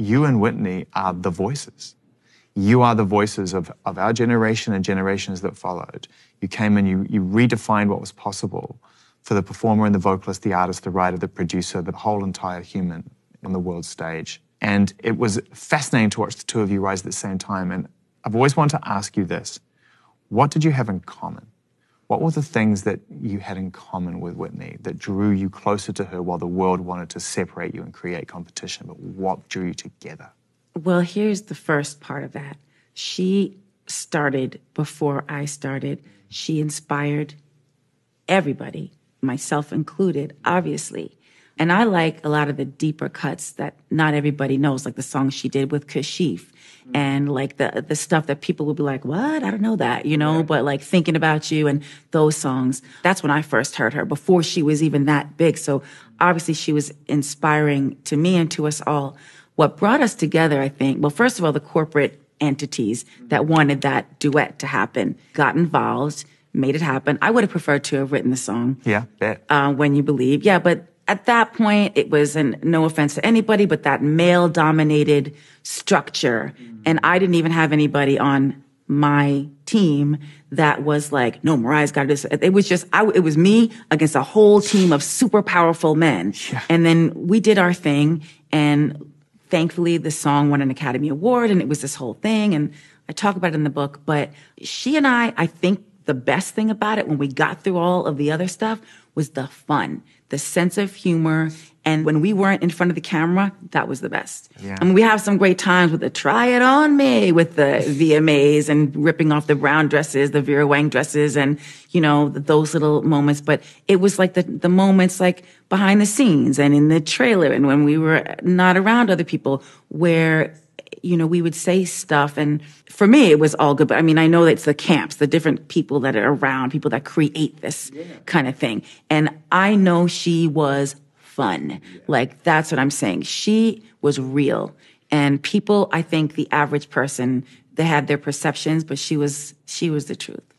you and Whitney are the voices. You are the voices of, of our generation and generations that followed. You came and you, you redefined what was possible for the performer and the vocalist, the artist, the writer, the producer, the whole entire human on the world stage. And it was fascinating to watch the two of you rise at the same time. And I've always wanted to ask you this. What did you have in common? What were the things that you had in common with Whitney that drew you closer to her while the world wanted to separate you and create competition? But what drew you together? Well, here's the first part of that. She started before I started. She inspired everybody, myself included, obviously. And I like a lot of the deeper cuts that not everybody knows, like the song she did with Kashif mm-hmm. and like the, the stuff that people will be like, what? I don't know that, you know, yeah. but like thinking about you and those songs. That's when I first heard her before she was even that big. So obviously she was inspiring to me and to us all. What brought us together, I think, well, first of all, the corporate entities mm-hmm. that wanted that duet to happen got involved made it happen i would have preferred to have written the song yeah uh, when you believe yeah but at that point, it was, and no offense to anybody, but that male dominated structure. Mm-hmm. And I didn't even have anybody on my team that was like, no, Mariah's got this. It was just, I, it was me against a whole team of super powerful men. Yeah. And then we did our thing. And thankfully, the song won an Academy Award and it was this whole thing. And I talk about it in the book, but she and I, I think the best thing about it when we got through all of the other stuff was the fun, the sense of humor. And when we weren't in front of the camera, that was the best. Yeah. I mean, we have some great times with the try it on me with the VMAs and ripping off the brown dresses, the Vera Wang dresses and, you know, those little moments. But it was like the, the moments like behind the scenes and in the trailer and when we were not around other people where you know, we would say stuff. And for me, it was all good. But I mean, I know it's the camps, the different people that are around, people that create this yeah. kind of thing. And I know she was fun. Yeah. Like, that's what I'm saying. She was real. And people, I think the average person, they had their perceptions, but she was, she was the truth.